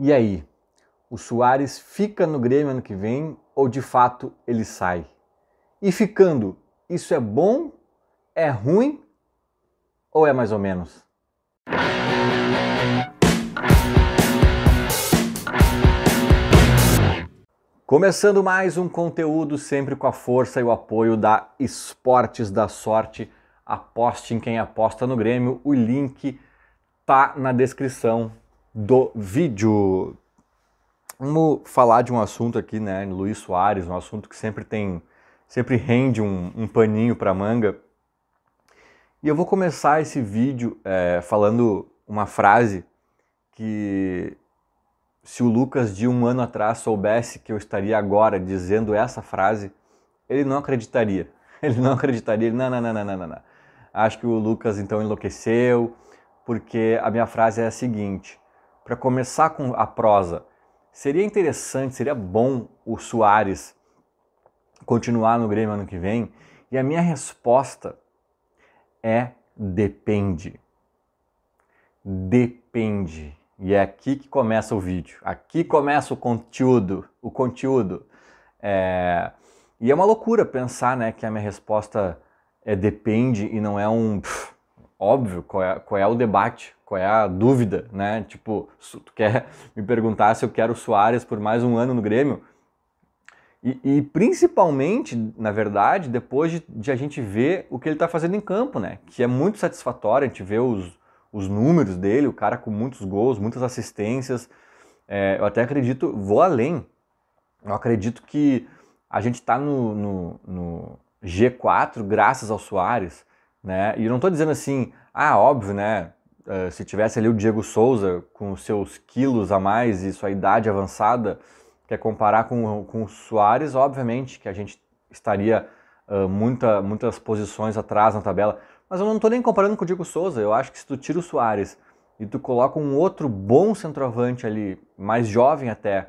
E aí? O Soares fica no Grêmio ano que vem ou de fato ele sai? E ficando, isso é bom? É ruim? Ou é mais ou menos? Começando mais um conteúdo sempre com a força e o apoio da Esportes da Sorte. Aposte em quem aposta no Grêmio. O link tá na descrição do vídeo. Vamos falar de um assunto aqui, né, Luiz Soares, um assunto que sempre tem, sempre rende um, um paninho para manga. E eu vou começar esse vídeo é, falando uma frase que se o Lucas de um ano atrás soubesse que eu estaria agora dizendo essa frase, ele não acreditaria. Ele não acreditaria. não, não, não, não, não, não. Acho que o Lucas então enlouqueceu, porque a minha frase é a seguinte: para começar com a prosa, seria interessante, seria bom o Soares continuar no Grêmio ano que vem? E a minha resposta é depende. Depende. E é aqui que começa o vídeo, aqui começa o conteúdo, o conteúdo. É... E é uma loucura pensar né, que a minha resposta é depende e não é um pff, óbvio qual é, qual é o debate, qual é a dúvida, né? Tipo, tu quer me perguntar se eu quero o Soares por mais um ano no Grêmio? E, e principalmente, na verdade, depois de, de, a gente ver o que ele está fazendo em campo, né? Que é muito satisfatório, a gente vê os, os números dele, o cara com muitos gols, muitas assistências. É, eu até acredito, vou além, eu acredito que a gente está no, no, no G4 graças ao Soares, né? E não estou dizendo assim, ah, óbvio, né? Uh, se tivesse ali o Diego Souza com seus quilos a mais e sua idade avançada, quer é comparar com, com o Soares, obviamente que a gente estaria uh, muita, muitas posições atrás na tabela. Mas eu não estou nem comparando com o Diego Souza. Eu acho que se tu tira o Soares e tu coloca um outro bom centroavante ali, mais jovem até,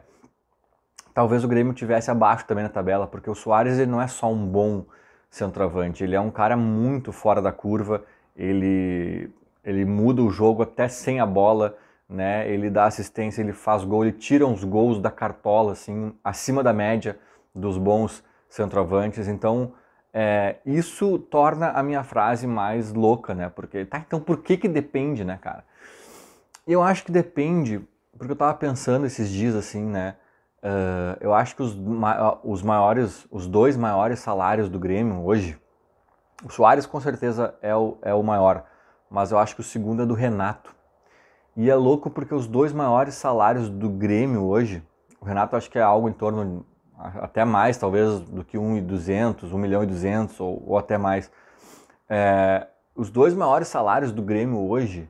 talvez o Grêmio tivesse abaixo também na tabela, porque o Soares ele não é só um bom centroavante, ele é um cara muito fora da curva. Ele ele muda o jogo até sem a bola, né? Ele dá assistência, ele faz gol, ele tira uns gols da cartola, assim, acima da média dos bons centroavantes. Então, é, isso torna a minha frase mais louca, né? Porque, tá, então por que que depende, né, cara? Eu acho que depende, porque eu tava pensando esses dias, assim, né? Uh, eu acho que os, os maiores, os dois maiores salários do Grêmio hoje, o Soares com certeza é o, é o maior, mas eu acho que o segundo é do Renato. E é louco porque os dois maiores salários do Grêmio hoje, o Renato acho que é algo em torno, até mais talvez, do que 1,200, 1 milhão e 200 ou, ou até mais. É, os dois maiores salários do Grêmio hoje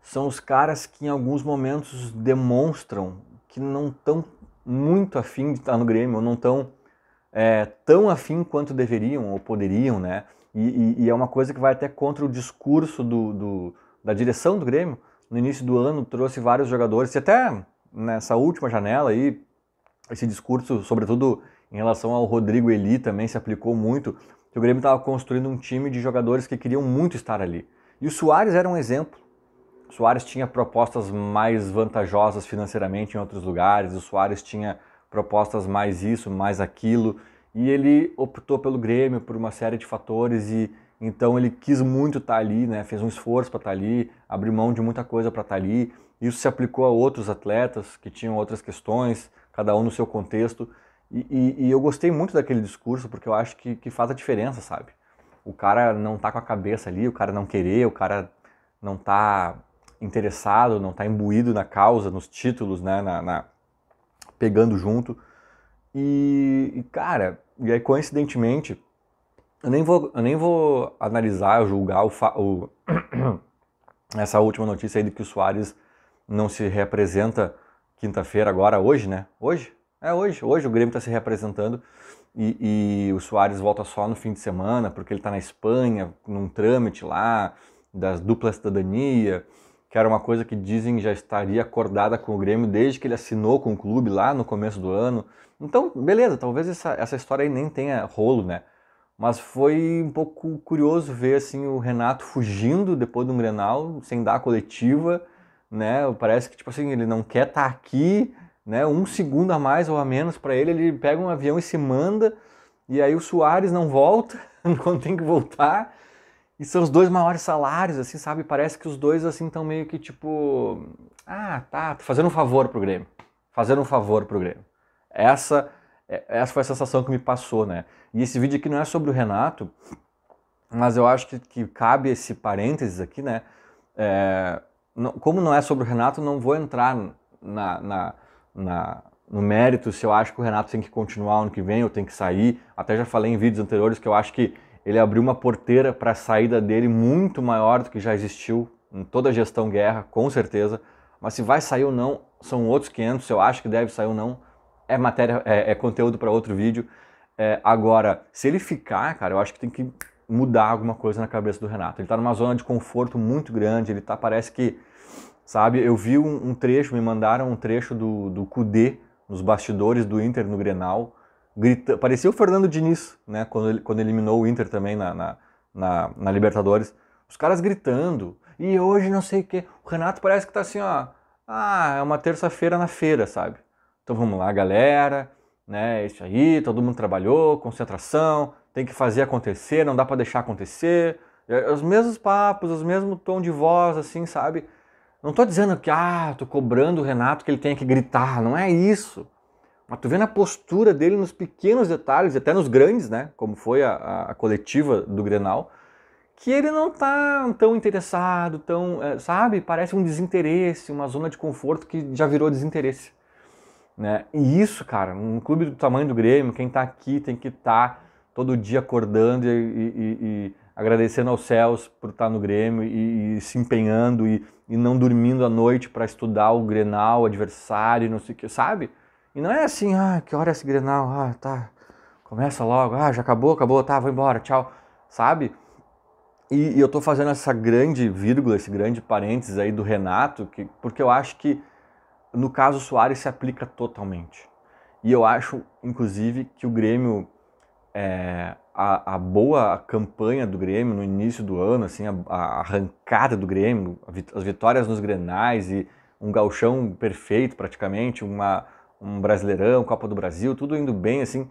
são os caras que em alguns momentos demonstram que não estão muito afim de estar no Grêmio, ou não estão é, tão afim quanto deveriam ou poderiam, né? e, e, e, é uma coisa que vai até contra o discurso do, do, da direção do Grêmio. No início do ano trouxe vários jogadores, e até nessa última janela aí, esse discurso, sobretudo em relação ao Rodrigo Eli, também se aplicou muito, que o Grêmio estava construindo um time de jogadores que queriam muito estar ali. E o Soares era um exemplo. O Soares tinha propostas mais vantajosas financeiramente em outros lugares, o Soares tinha propostas mais isso, mais aquilo, e ele optou pelo Grêmio por uma série de fatores e então ele quis muito estar tá ali, né? Fez um esforço para estar tá ali, abriu mão de muita coisa para estar tá ali. Isso se aplicou a outros atletas que tinham outras questões, cada um no seu contexto. E, e, e eu gostei muito daquele discurso porque eu acho que, que faz a diferença, sabe? O cara não tá com a cabeça ali, o cara não querer, o cara não tá interessado, não tá imbuído na causa, nos títulos, né? na, na... pegando junto. E, e, cara, e aí, coincidentemente, eu nem vou, eu nem vou analisar, julgar o, o essa última notícia aí de que o Soares não se representa quinta-feira, agora, hoje, né? Hoje? É hoje. Hoje o Grêmio está se representando e, e, o Soares volta só no fim de semana, porque ele está na Espanha, num trâmite lá, das duplas cidadania que era uma coisa que dizem já estaria acordada com o Grêmio desde que ele assinou com o clube lá no começo do ano. Então, beleza, talvez essa, essa história aí nem tenha rolo, né? Mas foi um pouco curioso ver assim o Renato fugindo depois de um Grenal, sem dar a coletiva, né? Parece que tipo assim, ele não quer estar tá aqui, né? Um segundo a mais ou a menos para ele, ele pega um avião e se manda. E aí o Soares não volta quando tem que voltar. E são os dois maiores salários, assim, sabe? Parece que os dois, assim, estão meio que tipo. Ah, tá, tô fazendo um favor pro Grêmio. Fazendo um favor pro Grêmio. Essa, é, essa foi a sensação que me passou, né? E esse vídeo aqui não é sobre o Renato, mas eu acho que, que cabe esse parênteses aqui, né? É, não, como não é sobre o Renato, não vou entrar na, na, na, no mérito se eu acho que o Renato tem que continuar ano que vem ou tem que sair. Até já falei em vídeos anteriores que eu acho que ele abriu uma porteira para a saída dele muito maior do que já existiu em toda a gestão guerra, com certeza. Mas se vai sair ou não, são outros 500, se eu acho que deve sair ou não, é matéria, é, é conteúdo para outro vídeo. É, agora, se ele ficar, cara, eu acho que tem que mudar alguma coisa na cabeça do Renato. Ele está numa zona de conforto muito grande, ele tá, parece que, sabe, eu vi um, um trecho, me mandaram um trecho do, do Kudê nos bastidores do Inter no Grenal, grita, parecia o Fernando Diniz, né? Quando, ele, quando eliminou o Inter também na, na, na, na Libertadores. Os caras gritando. E hoje não sei o que, O Renato parece que tá assim, ó. Ah, é uma terça-feira na feira, sabe? Então vamos lá, galera. Né, é isso aí, todo mundo trabalhou, concentração, tem que fazer acontecer, não dá para deixar acontecer. É, é os mesmos papos, os mesmo tom de voz, assim, sabe? Não tô dizendo que, ah, tô cobrando o Renato que ele tenha que gritar, não é isso. Mas tu vendo a postura dele nos pequenos detalhes, até nos grandes, né? Como foi a, a, a coletiva do Grenal, que ele não tá tão interessado, tão, é, sabe? Parece um desinteresse, uma zona de conforto que já virou desinteresse, né? E isso, cara, um clube do tamanho do Grêmio, quem tá aqui tem que estar tá todo dia acordando e, e, e agradecendo aos céus por estar tá no Grêmio e, e se empenhando e, e, não dormindo à noite para estudar o Grenal, o adversário, não sei o que, sabe? E não é assim, ah, que hora é esse Grenal? Ah, tá, começa logo, ah, já acabou, acabou, tá, vou embora, tchau, sabe? E, e eu tô fazendo essa grande vírgula, esse grande parênteses aí do Renato, que, porque eu acho que no caso Soares se aplica totalmente. E eu acho, inclusive, que o Grêmio, é, a, a, boa campanha do Grêmio no início do ano, assim, a, a arrancada do Grêmio, as vitórias nos Grenais e um galchão perfeito praticamente, uma um Brasileirão, Copa do Brasil, tudo indo bem, assim.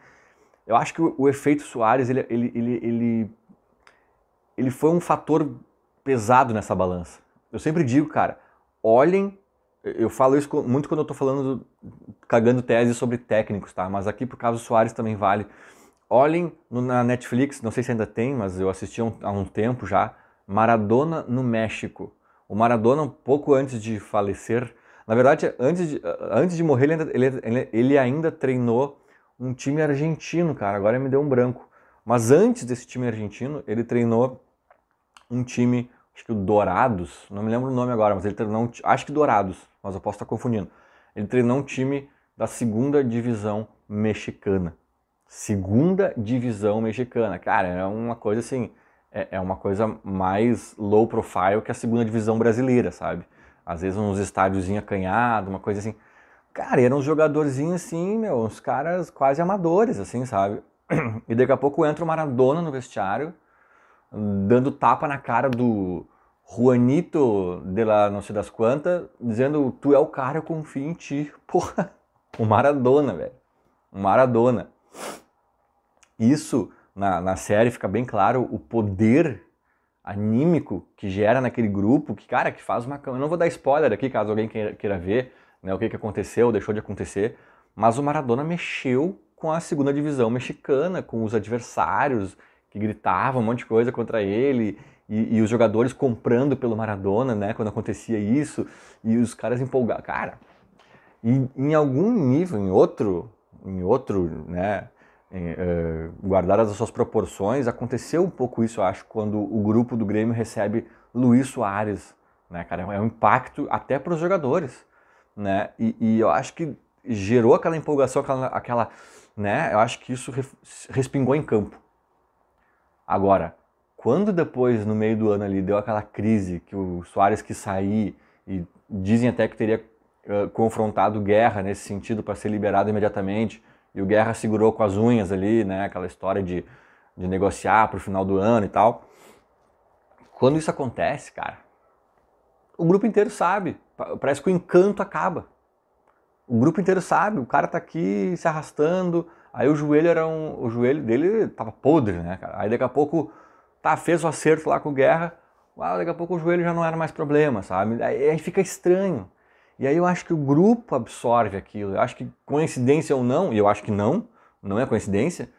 Eu acho que o, o efeito Soares, ele, ele, ele, ele, ele foi um fator pesado nessa balança. Eu sempre digo, cara, olhem, eu falo isso muito quando eu tô falando, cagando tese sobre técnicos, tá? Mas aqui, por causa do Soares, também vale. Olhem no, na Netflix, não sei se ainda tem, mas eu assisti um, há um tempo já, Maradona no México. O Maradona, um pouco antes de falecer, na verdade, antes de, antes de morrer, ele ainda, ele, ele ainda treinou um time argentino, cara. Agora me deu um branco. Mas antes desse time argentino, ele treinou um time, acho que o Dourados, não me lembro o nome agora, mas ele treinou, um, acho que Dourados, mas eu posso estar confundindo. Ele treinou um time da segunda divisão mexicana. Segunda divisão mexicana. Cara, é uma coisa assim, é, é uma coisa mais low profile que a segunda divisão brasileira, sabe? às vezes uns estádios acanhados, uma coisa assim. Cara, eram uns jogadorzinhos assim, meu, uns caras quase amadores, assim, sabe? E daqui a pouco entra o Maradona no vestiário, dando tapa na cara do Juanito de lá não sei das quantas, dizendo: Tu é o cara, eu confio em ti. Porra, o Maradona, velho. O Maradona. Isso, na, na série, fica bem claro o poder anímico que gera naquele grupo, que, cara, que faz uma. Eu não vou dar spoiler aqui, caso alguém queira, queira ver né, o que, que aconteceu, deixou de acontecer, mas o Maradona mexeu com a segunda divisão mexicana, com os adversários que gritavam um monte de coisa contra ele. E, e os jogadores comprando pelo Maradona, né? Quando acontecia isso, e os caras empolgados. Cara, e em algum nível, em outro, em outro, né? Eh, guardadas as suas proporções, aconteceu um pouco isso, eu acho, quando o grupo do Grêmio recebe Luiz Soares, né, cara? É um é impacto até para os jogadores, né? E, e, eu acho que gerou aquela empolgação, aquela, aquela né? Eu acho que isso respingou em campo. Agora, quando depois, no meio do ano ali, deu aquela crise que o Soares quis sair e dizem até que teria uh, confrontado guerra nesse sentido para ser liberado imediatamente, e o Guerra segurou com as unhas ali, né? Aquela história de, de negociar o final do ano e tal. Quando isso acontece, cara, o grupo inteiro sabe. Parece que o encanto acaba. O grupo inteiro sabe, o cara tá aqui se arrastando, aí o joelho era um, o joelho dele tava podre, né, cara? Aí daqui a pouco tá fez o acerto lá com o Guerra, uau, ah, daqui a pouco o joelho já não era mais problema, sabe? Aí, aí fica estranho. E aí eu acho que o grupo absorve aquilo. Eu acho que coincidência ou não, e eu acho que não, não é coincidência,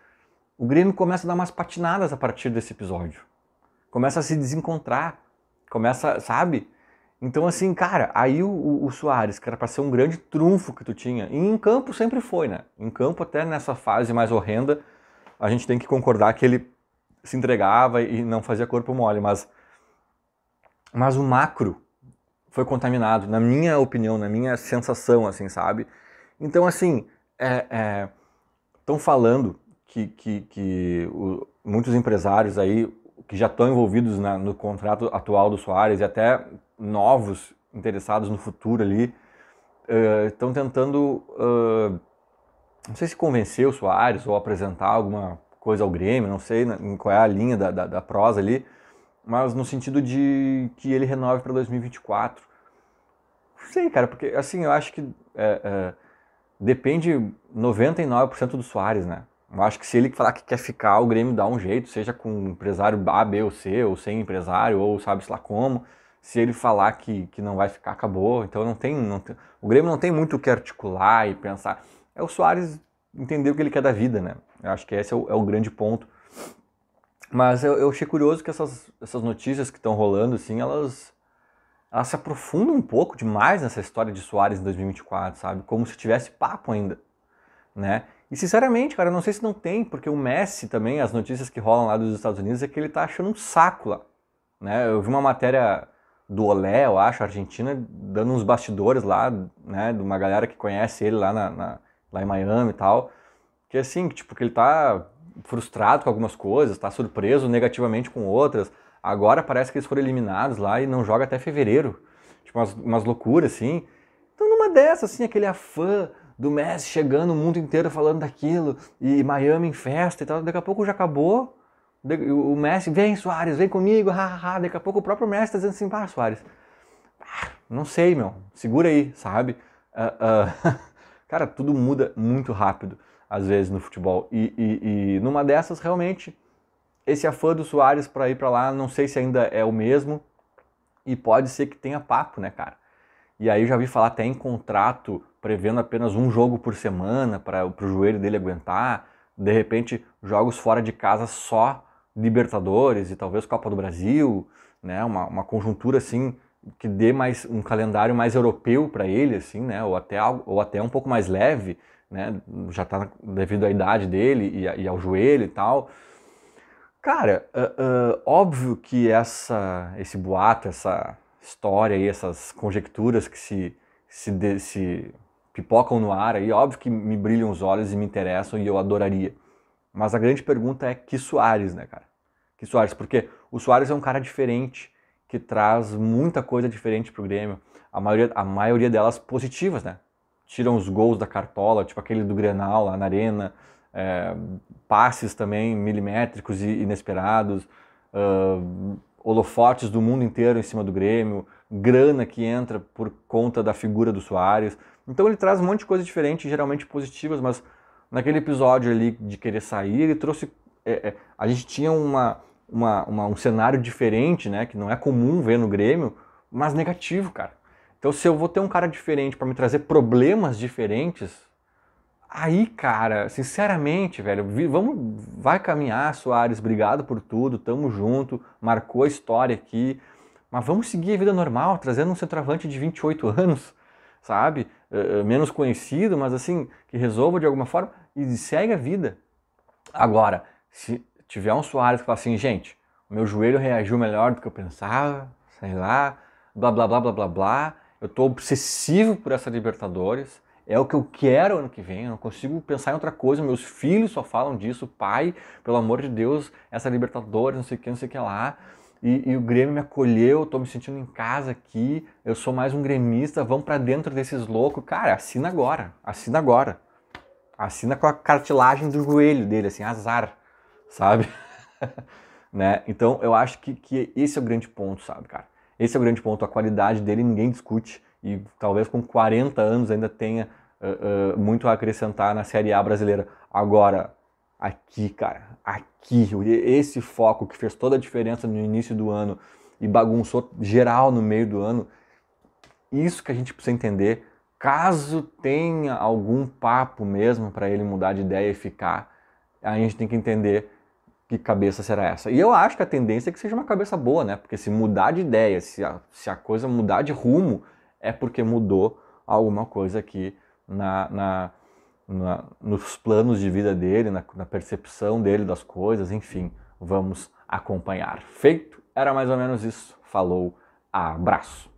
o Grêmio começa a dar umas patinadas a partir desse episódio. Começa a se desencontrar, começa, sabe? Então, assim, cara, aí o, o, o Soares, que era pra ser um grande trunfo que tu tinha, e em campo sempre foi, né? Em campo, até nessa fase mais horrenda, a gente tem que concordar que ele se entregava e não fazia corpo mole, mas, mas o macro, foi contaminado, na minha opinião, na minha sensação, assim, sabe? Então, assim, estão é, é, falando que, que, que o, muitos empresários aí que já estão envolvidos na, no contrato atual do Soares e até novos interessados no futuro ali estão eh, uh, tentando, uh, não sei se convencer o Soares ou apresentar alguma coisa ao Grêmio, não sei né, qual é a linha da, da, da prosa ali, mas no sentido de que ele renove para 2024. Não sei, cara, porque assim, eu acho que é, é, depende 99% do Soares, né? Eu acho que se ele falar que quer ficar, o Grêmio dá um jeito, seja com um empresário A, B ou C, ou sem empresário, ou sabe-se lá como. Se ele falar que, que não vai ficar, acabou. Então não tem, não tem, O Grêmio não tem muito o que articular e pensar. É o Soares entender o que ele quer da vida, né? Eu acho que esse é o, é o grande ponto. Mas eu, eu achei curioso que essas, essas notícias que estão rolando, assim, elas, elas se aprofundam um pouco demais nessa história de Soares em 2024, sabe? Como se tivesse papo ainda, né? E sinceramente, cara, eu não sei se não tem, porque o Messi também, as notícias que rolam lá dos Estados Unidos é que ele tá achando um saco lá, né? Eu vi uma matéria do Olé, eu acho, Argentina, dando uns bastidores lá, né, de uma galera que conhece ele lá, na, na lá em Miami e tal, que assim, tipo, que ele tá frustrado com algumas coisas, está surpreso negativamente com outras. Agora parece que eles foram eliminados lá e não joga até fevereiro. Tipo, umas, umas loucuras, assim. Então, numa dessas, assim, aquele afã do Messi chegando o mundo inteiro falando daquilo, e Miami em festa e tal, daqui a pouco já acabou. O Messi, vem Soares, vem comigo, hahaha. Ha. Daqui a pouco o próprio Messi tá dizendo assim, pá, Soares, ah, não sei, meu, segura aí, sabe? Uh, uh. Cara, tudo muda muito rápido às vezes no futebol. E, e, e numa dessas, realmente, esse afã do Soares para ir para lá, não sei se ainda é o mesmo, e pode ser que tenha papo, né, cara? E aí eu já vi falar até em contrato, prevendo apenas um jogo por semana para o joelho dele aguentar, de repente jogos fora de casa só Libertadores e talvez Copa do Brasil, né? Uma, uma conjuntura assim que dê mais um calendário mais europeu para ele, assim, né? Ou até, algo, ou até um pouco mais leve né? Já está devido à idade dele e, ao joelho e tal. Cara, uh, uh, óbvio que essa, esse boato, essa história e essas conjecturas que se, se, de, se pipocam no ar aí, óbvio que me brilham os olhos e me interessam e eu adoraria. Mas a grande pergunta é que Soares, né, cara? Que Soares, porque o Soares é um cara diferente, que traz muita coisa diferente pro Grêmio, a maioria, a maioria delas positivas, né? tiram os gols da cartola, tipo aquele do Grenal lá na Arena, é, passes também milimétricos e inesperados, uh, holofotes do mundo inteiro em cima do Grêmio, grana que entra por conta da figura do Soares. Então ele traz um monte de coisas diferentes, geralmente positivas, mas naquele episódio ali de querer sair, ele trouxe. É, é, a gente tinha uma, uma, uma, um cenário diferente, né? Que não é comum ver no Grêmio, mas negativo, cara. Então, se eu vou ter um cara diferente para me trazer problemas diferentes, aí, cara, sinceramente, velho, vamos, vai caminhar, Soares, obrigado por tudo, tamo junto, marcou a história aqui, mas vamos seguir a vida normal, trazendo um centroavante de 28 anos, sabe? Eh, eh, menos conhecido, mas assim, que resolva de alguma forma e segue a vida. Agora, se tiver um Soares que fala assim, gente, meu joelho reagiu melhor do que eu pensava, sei lá, blá blá blá blá blá blá, eu estou obsessivo por essa Libertadores, é o que eu quero ano que vem, eu não consigo pensar em outra coisa, meus filhos só falam disso, pai, pelo amor de Deus, essa Libertadores, não sei o que, não sei o que lá. E, e, o Grêmio me acolheu, tô me sentindo em casa aqui, eu sou mais um gremista, vamos para dentro desses loucos. Cara, assina agora, assina agora. Assina com a cartilagem do joelho dele, assim, azar, sabe? né? Então eu acho que, que esse é o grande ponto, sabe, cara? Esse é o grande ponto, a qualidade dele ninguém discute e talvez com 40 anos ainda tenha uh, uh, muito a acrescentar na Série A brasileira. Agora, aqui, cara, aqui, esse foco que fez toda a diferença no início do ano e bagunçou geral no meio do ano, isso que a gente precisa entender. Caso tenha algum papo mesmo para ele mudar de ideia e ficar, a gente tem que entender que cabeça será essa? E eu acho que a tendência é que seja uma cabeça boa, né? Porque se mudar de ideia, se a, se a coisa mudar de rumo, é porque mudou alguma coisa aqui na, na, na nos planos de vida dele, na, na, percepção dele das coisas, enfim, vamos acompanhar. Feito? Era mais ou menos isso. Falou, abraço.